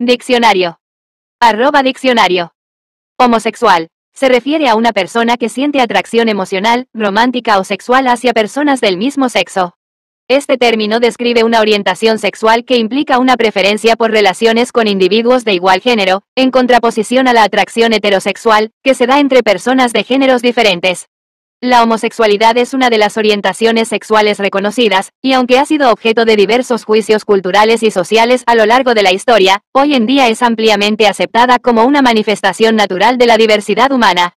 Diccionario. Arroba diccionario. Homosexual. Se refiere a una persona que siente atracción emocional, romántica o sexual hacia personas del mismo sexo. Este término describe una orientación sexual que implica una preferencia por relaciones con individuos de igual género, en contraposición a la atracción heterosexual, que se da entre personas de géneros diferentes. La homosexualidad es una de las orientaciones sexuales reconocidas, y aunque ha sido objeto de diversos juicios culturales y sociales a lo largo de la historia, hoy en día es ampliamente aceptada como una manifestación natural de la diversidad humana,